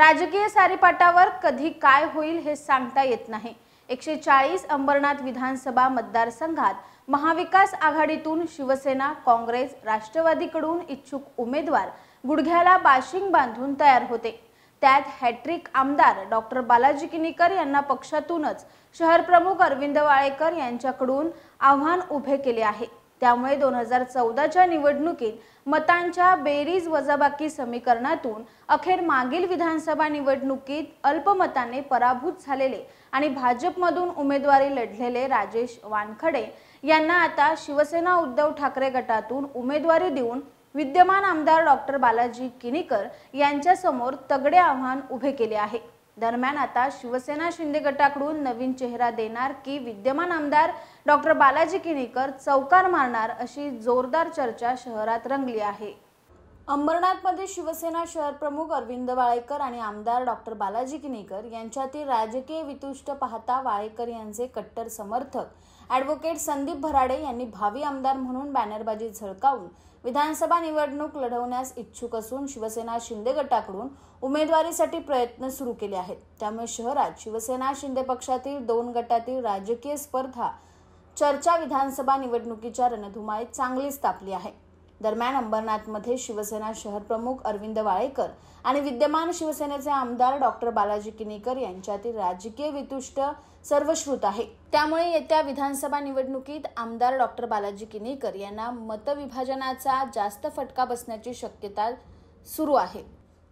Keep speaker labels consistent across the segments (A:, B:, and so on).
A: राजकीय सारीपाटावर कधी काय होईल हे सांगता येत नाही एकशे चाळीस अंबरनाथ विधानसभा मतदारसंघात महाविकास आघाडीतून शिवसेना काँग्रेस राष्ट्रवादीकडून इच्छुक उमेदवार गुडघ्याला बाशिंग बांधून तयार होते त्यात हॅट्रिक आमदार डॉक्टर बालाजी किनीकर यांना पक्षातूनच शहर प्रमुख अरविंद वाळेकर यांच्याकडून आव्हान उभे केले आहे त्यामुळे दोन हजार चौदाच्या निवडणुकीत मतांच्या बेरीज वजाबाकी समीकरणातून अखेर मागील विधानसभा निवडणुकीत अल्पमताने पराभूत झालेले आणि भाजपमधून उमेदवारी लढलेले राजेश वानखडे यांना आता शिवसेना उद्धव ठाकरे गटातून उमेदवारी देऊन विद्यमान आमदार डॉक्टर बालाजी किनीकर यांच्यासमोर तगडे आव्हान उभे केले आहे दरम्यान आता शिवसेना शिंदे गटाकडून नवीन चेहरा देणार की विद्यमान आमदार डॉक्टर बालाजी किनीकर चौकार मारणार अशी जोरदार चर्चा शहरात रंगली आहे अंबरनाथमध्ये शिवसेना शहर प्रमुख अरविंद वाळेकर आणि आमदार डॉक्टर बालाजी किनेकर यांच्यातील राजकीय वितुष्ट पाहता वाळेकर यांचे कट्टर समर्थक ॲडव्होकेट संदीप भराडे यांनी भावी आमदार म्हणून बॅनरबाजी झळकावून विधानसभा निवडणूक लढवण्यास इच्छुक असून शिवसेना शिंदे गटाकडून उमेदवारीसाठी प्रयत्न सुरू केले आहेत त्यामुळे शहरात शिवसेना शिंदे पक्षातील दोन गटातील राजकीय स्पर्धा चर्चा विधानसभा निवडणुकीच्या रणधुमाळीत चांगलीच तापली आहे दरम्यान अंबरनाथमध्ये शिवसेना शहर प्रमुख अरविंद वाळेकर आणि विद्यमान शिवसेनेचे आमदार डॉक्टर बालाजी किनीकर यांच्यातील राजकीय वितुष्ट सर्वश्रुत आहे त्यामुळे येत्या विधानसभा निवडणुकीत आमदार डॉक्टर बालाजी किनीकर यांना मतविभाजनाचा जास्त फटका बसण्याची शक्यता सुरू आहे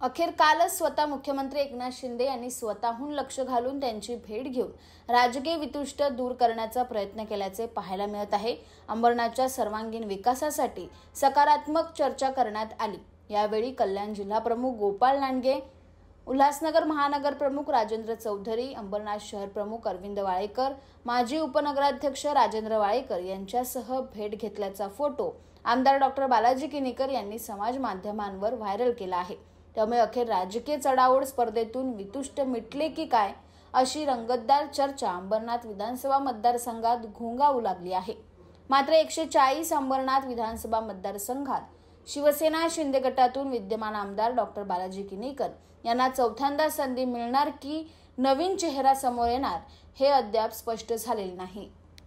A: अखेर कालच स्वतः मुख्यमंत्री एकनाथ शिंदे यांनी स्वतःहून लक्ष घालून त्यांची भेट घेऊन राजकीय वितुष्ट दूर करण्याचा प्रयत्न केल्याचे पाहायला मिळत आहे अंबरनाथच्या सर्वांगीण विकासासाठी सकारात्मक चर्चा करण्यात आली यावेळी कल्याण जिल्हा प्रमुख गोपाळ लांडगे उल्हासनगर महानगर प्रमुख राजेंद्र चौधरी अंबरनाथ शहर प्रमुख अरविंद वाळेकर माजी उपनगराध्यक्ष राजेंद्र वाळेकर यांच्यासह भेट घेतल्याचा फोटो आमदार डॉक्टर बालाजी किनीकर यांनी समाज माध्यमांवर व्हायरल केला आहे त्यामुळे अखेर राजकीय चढाओढ स्पर्धेतून वितुष्ट मिटले की काय अशी रंगतदार चर्चा अंबरनाथ विधानसभा मतदारसंघात घोंगावू लागली आहे मात्र एकशे चाळीस अंबरनाथ विधानसभा मतदारसंघात शिवसेना शिंदे गटातून विद्यमान आमदार डॉक्टर बालाजी किनीकर यांना चौथ्यांदा संधी मिळणार की नवीन चेहरा समोर येणार हे अद्याप स्पष्ट झालेले नाही